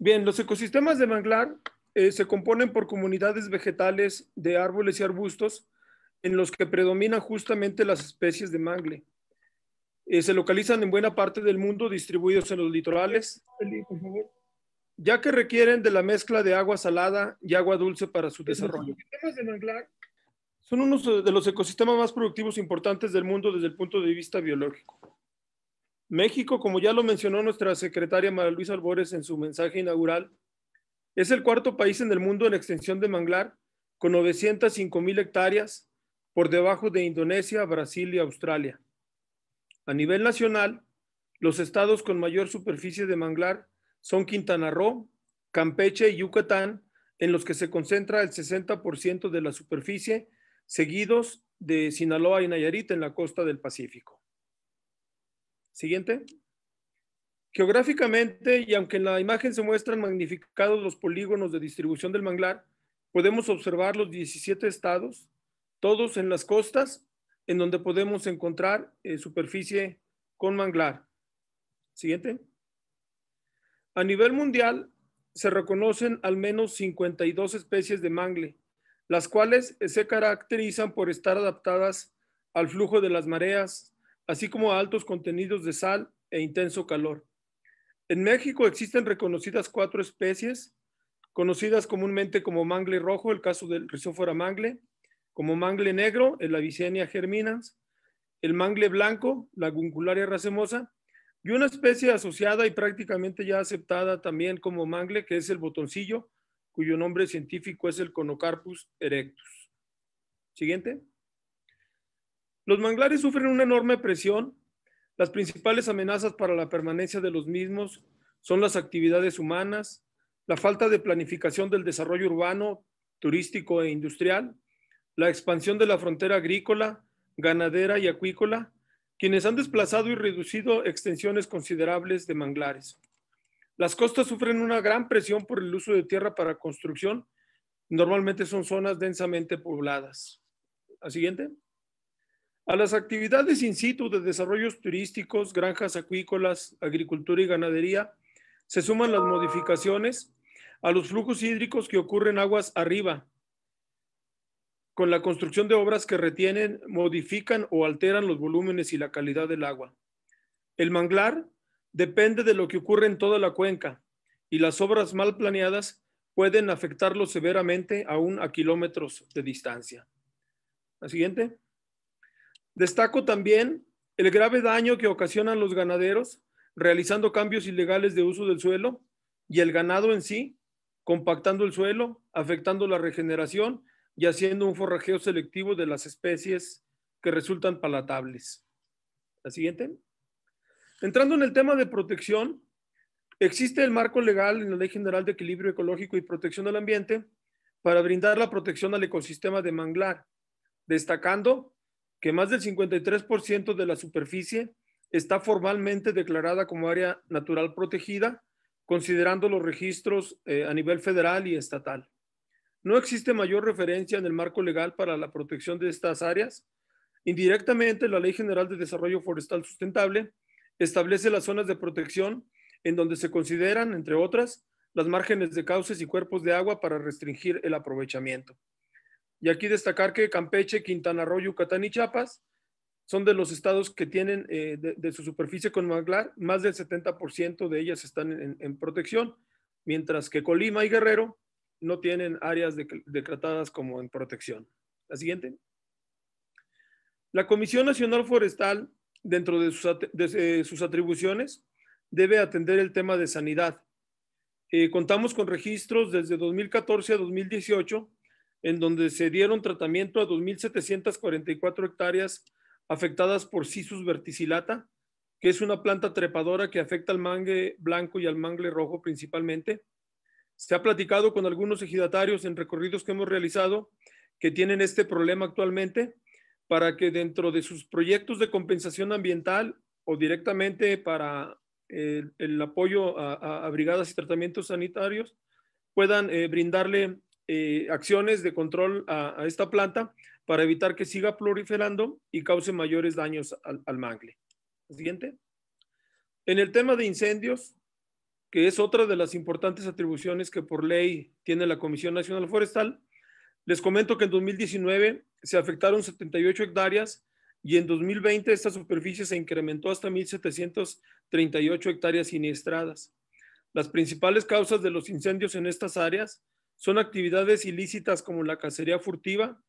Bien, los ecosistemas de manglar eh, se componen por comunidades vegetales de árboles y arbustos en los que predominan justamente las especies de mangle. Eh, se localizan en buena parte del mundo distribuidos en los litorales, ya que requieren de la mezcla de agua salada y agua dulce para su desarrollo. Los de manglar son uno de los ecosistemas más productivos e importantes del mundo desde el punto de vista biológico. México, como ya lo mencionó nuestra secretaria María Luisa Albores en su mensaje inaugural, es el cuarto país en el mundo en extensión de manglar, con 905 mil hectáreas, por debajo de Indonesia, Brasil y Australia. A nivel nacional, los estados con mayor superficie de manglar son Quintana Roo, Campeche y Yucatán, en los que se concentra el 60% de la superficie, seguidos de Sinaloa y Nayarit en la costa del Pacífico. Siguiente. Geográficamente, y aunque en la imagen se muestran magnificados los polígonos de distribución del manglar, podemos observar los 17 estados, todos en las costas, en donde podemos encontrar eh, superficie con manglar. Siguiente. A nivel mundial, se reconocen al menos 52 especies de mangle, las cuales se caracterizan por estar adaptadas al flujo de las mareas, así como altos contenidos de sal e intenso calor. En México existen reconocidas cuatro especies, conocidas comúnmente como mangle rojo, el caso del rizófora mangle, como mangle negro, el Avicenia germinans, el mangle blanco, la guncularia racemosa, y una especie asociada y prácticamente ya aceptada también como mangle, que es el botoncillo, cuyo nombre científico es el Conocarpus erectus. Siguiente. Los manglares sufren una enorme presión. Las principales amenazas para la permanencia de los mismos son las actividades humanas, la falta de planificación del desarrollo urbano, turístico e industrial, la expansión de la frontera agrícola, ganadera y acuícola, quienes han desplazado y reducido extensiones considerables de manglares. Las costas sufren una gran presión por el uso de tierra para construcción. Normalmente son zonas densamente pobladas. La siguiente? A las actividades in situ de desarrollos turísticos, granjas acuícolas, agricultura y ganadería, se suman las modificaciones a los flujos hídricos que ocurren aguas arriba, con la construcción de obras que retienen, modifican o alteran los volúmenes y la calidad del agua. El manglar depende de lo que ocurre en toda la cuenca y las obras mal planeadas pueden afectarlo severamente aún a kilómetros de distancia. La siguiente. Destaco también el grave daño que ocasionan los ganaderos realizando cambios ilegales de uso del suelo y el ganado en sí, compactando el suelo, afectando la regeneración y haciendo un forrajeo selectivo de las especies que resultan palatables. La siguiente. Entrando en el tema de protección, existe el marco legal en la Ley General de Equilibrio Ecológico y Protección del Ambiente para brindar la protección al ecosistema de manglar, destacando que más del 53% de la superficie está formalmente declarada como área natural protegida, considerando los registros eh, a nivel federal y estatal. No existe mayor referencia en el marco legal para la protección de estas áreas. Indirectamente, la Ley General de Desarrollo Forestal Sustentable establece las zonas de protección en donde se consideran, entre otras, las márgenes de cauces y cuerpos de agua para restringir el aprovechamiento. Y aquí destacar que Campeche, Quintana Roo, Yucatán y Chiapas son de los estados que tienen eh, de, su superficie con manglar, más del 70% de ellas están en, protección, mientras que Colima y Guerrero no tienen áreas de, decretadas como en protección. La siguiente. La Comisión Nacional Forestal, dentro de sus, eh, atribuciones, debe atender el tema de sanidad. Eh, contamos con registros desde 2014 a 2018 en donde se dieron tratamiento a 2.744 hectáreas afectadas por Cisus verticilata, que es una planta trepadora que afecta al mangue blanco y al mangle rojo principalmente. Se ha platicado con algunos ejidatarios en recorridos que hemos realizado que tienen este problema actualmente para que dentro de sus proyectos de compensación ambiental o directamente para eh, el apoyo a, brigadas y tratamientos sanitarios puedan eh, brindarle eh, acciones de control a, esta planta para evitar que siga proliferando y cause mayores daños al, al mangle. Siguiente. En el tema de incendios, que es otra de las importantes atribuciones que por ley tiene la Comisión Nacional Forestal, les comento que en 2019 se afectaron 78 hectáreas y en 2020 esta superficie se incrementó hasta 1.738 hectáreas siniestradas. Las principales causas de los incendios en estas áreas son actividades ilícitas como la cacería furtiva,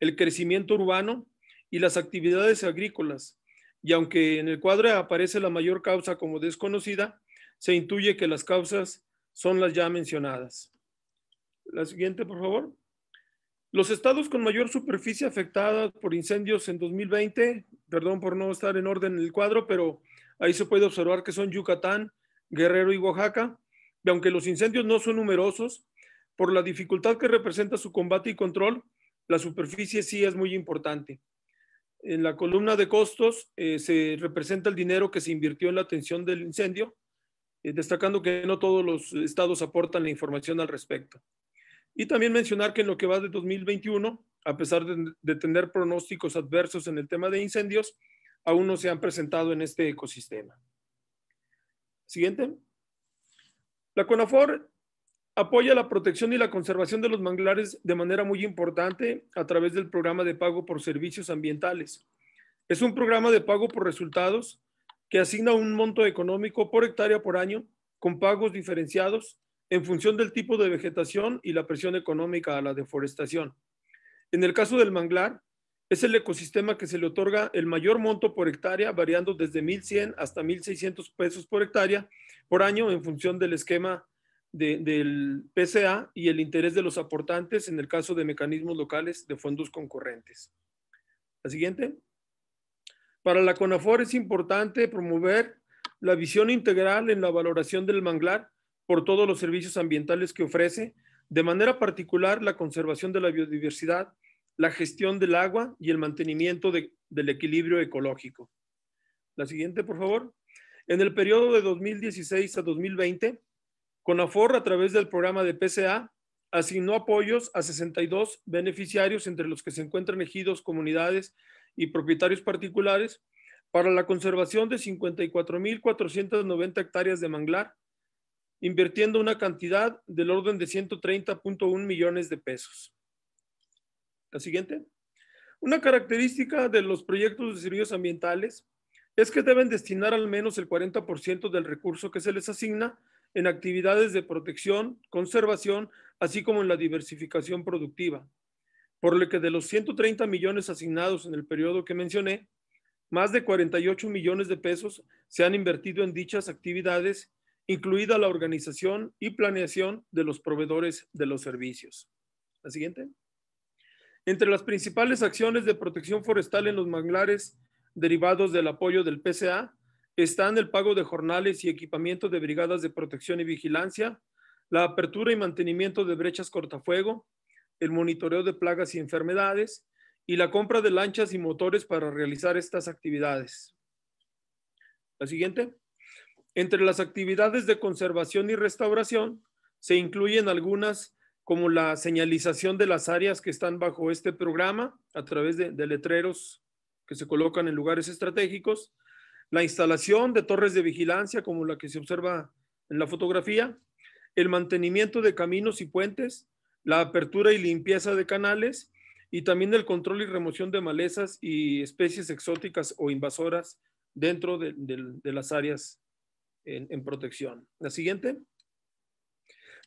el crecimiento urbano y las actividades agrícolas. Y aunque en el cuadro aparece la mayor causa como desconocida, se intuye que las causas son las ya mencionadas. La siguiente, por favor. Los estados con mayor superficie afectada por incendios en 2020, perdón por no estar en orden en el cuadro, pero ahí se puede observar que son Yucatán, Guerrero y Oaxaca. Y aunque los incendios no son numerosos, por la dificultad que representa su combate y control, la superficie sí es muy importante. En la columna de costos eh, se representa el dinero que se invirtió en la atención del incendio, eh, destacando que no todos los estados aportan la información al respecto. Y también mencionar que en lo que va de 2021, a pesar de, de tener pronósticos adversos en el tema de incendios, aún no se han presentado en este ecosistema. Siguiente. La CONAFOR apoya la protección y la conservación de los manglares de manera muy importante a través del programa de pago por servicios ambientales. Es un programa de pago por resultados que asigna un monto económico por hectárea por año con pagos diferenciados en función del tipo de vegetación y la presión económica a la deforestación. En el caso del manglar, es el ecosistema que se le otorga el mayor monto por hectárea, variando desde 1.100 hasta 1.600 pesos por hectárea por año en función del esquema del PCA y el interés de los aportantes en el caso de mecanismos locales de fondos concurrentes. La siguiente. Para la CONAFOR es importante promover la visión integral en la valoración del manglar por todos los servicios ambientales que ofrece, de manera particular la conservación de la biodiversidad, la gestión del agua y el mantenimiento del equilibrio ecológico. La siguiente, por favor. En el periodo de 2016 a 2020, CONAFOR, a través del programa de PCA, asignó apoyos a 62 beneficiarios, entre los que se encuentran ejidos, comunidades y propietarios particulares, para la conservación de 54.490 hectáreas de manglar, invirtiendo una cantidad del orden de 130.1 millones de pesos. La siguiente. Una característica de los proyectos de servicios ambientales es que deben destinar al menos el 40% del recurso que se les asigna en actividades de protección, conservación, así como en la diversificación productiva, por lo que de los 130 millones asignados en el periodo que mencioné, más de 48 millones de pesos se han invertido en dichas actividades, incluida la organización y planeación de los proveedores de los servicios. La siguiente. Entre las principales acciones de protección forestal en los manglares derivados del apoyo del PCA están el pago de jornales y equipamiento de brigadas de protección y vigilancia, la apertura y mantenimiento de brechas cortafuego, el monitoreo de plagas y enfermedades y la compra de lanchas y motores para realizar estas actividades. La siguiente. Entre las actividades de conservación y restauración se incluyen algunas como la señalización de las áreas que están bajo este programa a través de, de letreros que se colocan en lugares estratégicos, la instalación de torres de vigilancia como la que se observa en la fotografía, el mantenimiento de caminos y puentes, la apertura y limpieza de canales y también el control y remoción de malezas y especies exóticas o invasoras dentro de, las áreas en protección. La siguiente.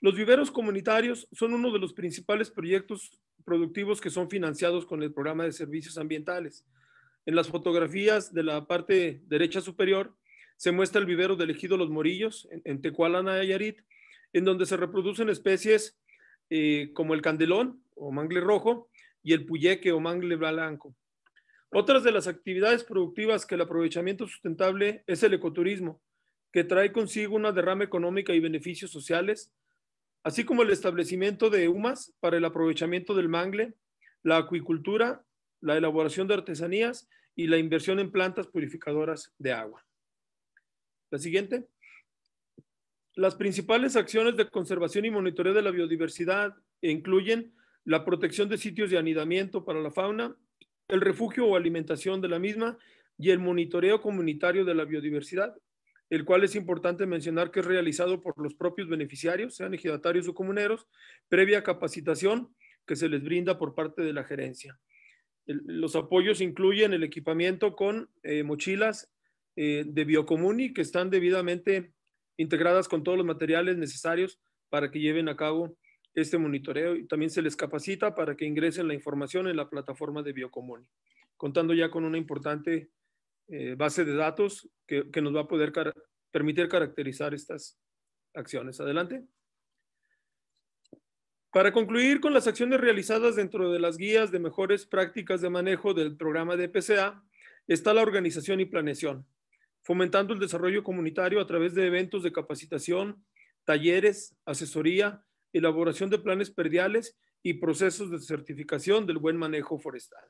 Los viveros comunitarios son uno de los principales proyectos productivos que son financiados con el programa de servicios ambientales. En las fotografías de la parte derecha superior se muestra el vivero del ejido Los Morillos, en, tecualana Tecuala, Nayarit, en donde se reproducen especies eh, como el candelón o mangle rojo y el puyeque o mangle blanco. Otras de las actividades productivas que el aprovechamiento sustentable es el ecoturismo, que trae consigo una derrama económica y beneficios sociales, así como el establecimiento de UMAS para el aprovechamiento del mangle, la acuicultura la elaboración de artesanías y la inversión en plantas purificadoras de agua. La siguiente. Las principales acciones de conservación y monitoreo de la biodiversidad incluyen la protección de sitios de anidamiento para la fauna, el refugio o alimentación de la misma y el monitoreo comunitario de la biodiversidad, el cual es importante mencionar que es realizado por los propios beneficiarios, sean ejidatarios o comuneros, previa capacitación que se les brinda por parte de la gerencia los apoyos incluyen el equipamiento con eh, mochilas eh, de Biocomuni que están debidamente integradas con todos los materiales necesarios para que lleven a cabo este monitoreo y también se les capacita para que ingresen la información en la plataforma de Biocomuni, contando ya con una importante eh, base de datos que, nos va a poder permitir caracterizar estas acciones. Adelante. Para concluir con las acciones realizadas dentro de las guías de mejores prácticas de manejo del programa de PCA, está la organización y planeación, fomentando el desarrollo comunitario a través de eventos de capacitación, talleres, asesoría, elaboración de planes perdiales y procesos de certificación del buen manejo forestal.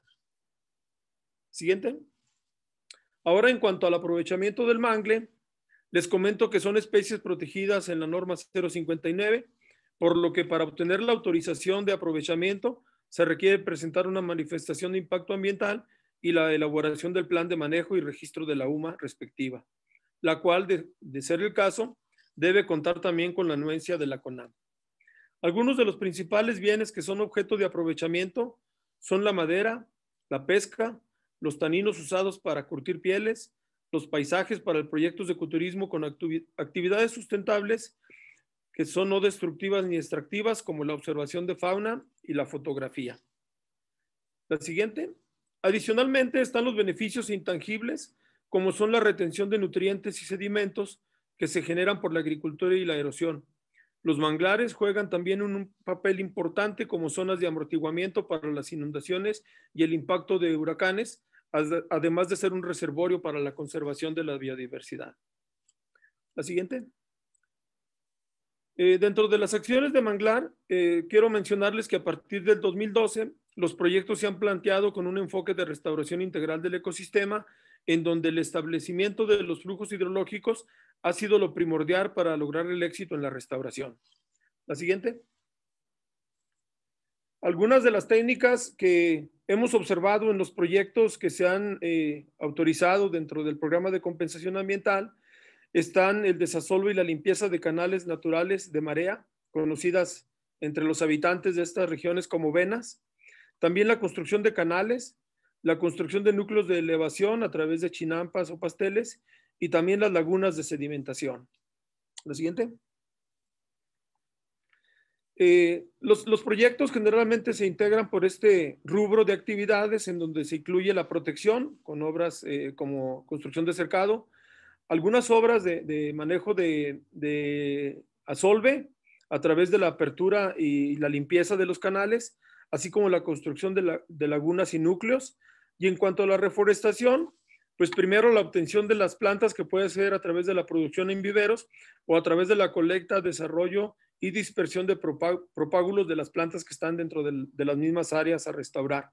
Siguiente. Ahora, en cuanto al aprovechamiento del mangle, les comento que son especies protegidas en la norma 059 por lo que para obtener la autorización de aprovechamiento se requiere presentar una manifestación de impacto ambiental y la elaboración del plan de manejo y registro de la UMA respectiva, la cual, de, ser el caso, debe contar también con la anuencia de la CONAM. Algunos de los principales bienes que son objeto de aprovechamiento son la madera, la pesca, los taninos usados para curtir pieles, los paisajes para proyectos de ecoturismo con actividades sustentables que son no destructivas ni extractivas, como la observación de fauna y la fotografía. La siguiente. Adicionalmente están los beneficios intangibles, como son la retención de nutrientes y sedimentos que se generan por la agricultura y la erosión. Los manglares juegan también un papel importante como zonas de amortiguamiento para las inundaciones y el impacto de huracanes, además de ser un reservorio para la conservación de la biodiversidad. La siguiente. Eh, dentro de las acciones de Manglar, eh, quiero mencionarles que a partir del 2012 los proyectos se han planteado con un enfoque de restauración integral del ecosistema, en donde el establecimiento de los flujos hidrológicos ha sido lo primordial para lograr el éxito en la restauración. La siguiente. Algunas de las técnicas que hemos observado en los proyectos que se han eh, autorizado dentro del programa de compensación ambiental están el desasolvo y la limpieza de canales naturales de marea, conocidas entre los habitantes de estas regiones como venas, también la construcción de canales, la construcción de núcleos de elevación a través de chinampas o pasteles y también las lagunas de sedimentación. La siguiente. Eh, los, proyectos generalmente se integran por este rubro de actividades en donde se incluye la protección con obras eh, como construcción de cercado, algunas obras de, manejo de, asolve a través de la apertura y la limpieza de los canales, así como la construcción de, lagunas y núcleos. Y en cuanto a la reforestación, pues primero la obtención de las plantas que puede ser a través de la producción en viveros o a través de la colecta, desarrollo y dispersión de propágulos de las plantas que están dentro de las mismas áreas a restaurar.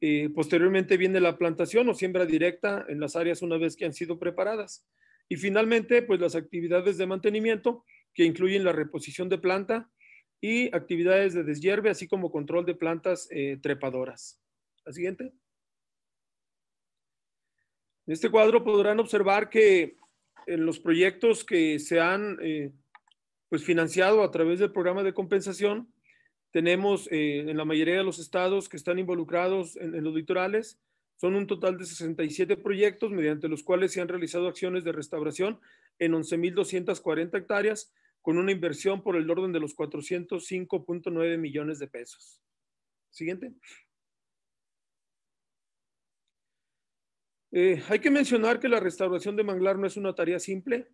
Eh, posteriormente viene la plantación o siembra directa en las áreas una vez que han sido preparadas. Y finalmente, pues las actividades de mantenimiento que incluyen la reposición de planta y actividades de deshierve, así como control de plantas eh, trepadoras. La siguiente. En este cuadro podrán observar que en los proyectos que se han eh, pues financiado a través del programa de compensación, tenemos eh, en la mayoría de los estados que están involucrados en, los litorales, son un total de 67 proyectos mediante los cuales se han realizado acciones de restauración en 11.240 hectáreas con una inversión por el orden de los 405.9 millones de pesos. Siguiente. Eh, hay que mencionar que la restauración de manglar no es una tarea simple.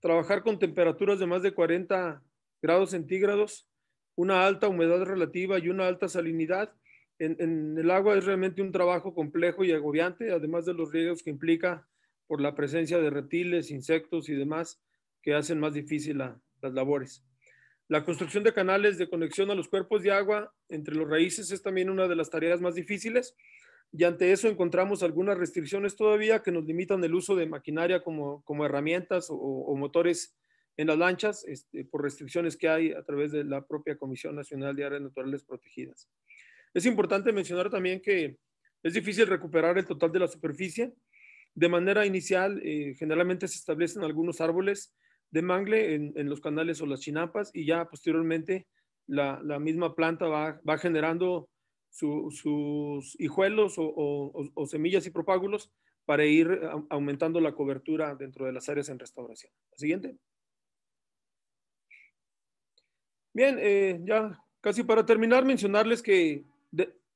Trabajar con temperaturas de más de 40 grados centígrados una alta humedad relativa y una alta salinidad. En, el agua es realmente un trabajo complejo y agobiante, además de los riesgos que implica por la presencia de reptiles, insectos y demás que hacen más difícil las labores. La construcción de canales de conexión a los cuerpos de agua entre los raíces es también una de las tareas más difíciles y ante eso encontramos algunas restricciones todavía que nos limitan el uso de maquinaria como, herramientas o, o motores en las lanchas este, por restricciones que hay a través de la propia Comisión Nacional de Áreas Naturales Protegidas. Es importante mencionar también que es difícil recuperar el total de la superficie. De manera inicial, eh, generalmente se establecen algunos árboles de mangle en, los canales o las chinapas y ya posteriormente la, misma planta va, generando sus hijuelos o, o, semillas y propágulos para ir eh, aumentando la cobertura dentro de las áreas en restauración. La siguiente. Bien, eh, ya casi para terminar, mencionarles que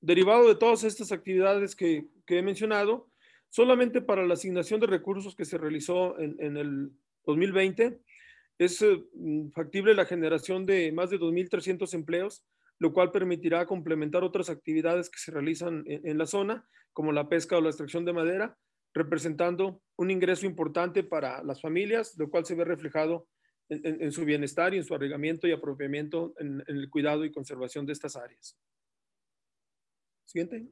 derivado de todas estas actividades que, he mencionado, solamente para la asignación de recursos que se realizó en, el 2020, es eh, mm, factible la generación de más de 2.300 empleos, lo cual permitirá complementar otras actividades que se realizan en la zona, como la pesca o la extracción de madera, representando un ingreso importante para las familias, lo cual se ve reflejado en, su bienestar y en su arreglamiento y apropiamiento en, el cuidado y conservación de estas áreas. Siguiente.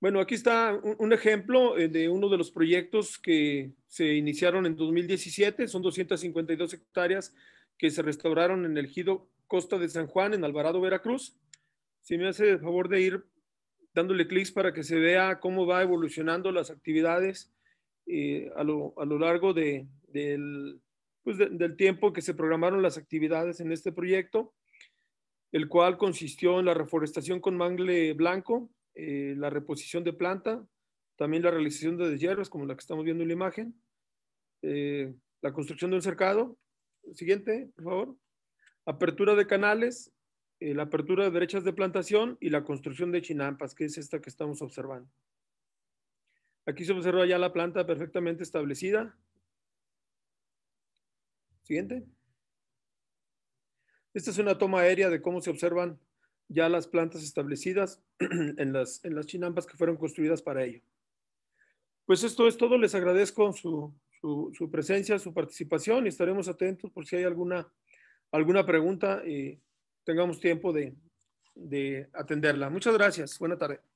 Bueno, aquí está un ejemplo eh, de uno de los proyectos que se iniciaron en 2017. Son 252 hectáreas que se restauraron en el Gido Costa de San Juan, en Alvarado, Veracruz. Si me hace el favor de ir dándole clics para que se vea cómo va evolucionando las actividades eh, a, lo, a, lo, largo de, del, pues, del tiempo que se programaron las actividades en este proyecto, el cual consistió en la reforestación con mangle blanco, eh, la reposición de planta, también la realización de hierbas como la que estamos viendo en la imagen, eh, la construcción de un cercado. Siguiente, favor. Apertura de canales, eh, la apertura de derechas de plantación y la construcción de chinampas, que es esta que estamos observando. Aquí se observa ya la planta perfectamente establecida, Siguiente. Esta es una toma aérea de cómo se observan ya las plantas establecidas en las, en las chinampas que fueron construidas para ello. Pues esto es todo. Les agradezco su, presencia, su participación y estaremos atentos por si hay alguna, alguna pregunta y tengamos tiempo de atenderla. Muchas gracias. Buena tarde.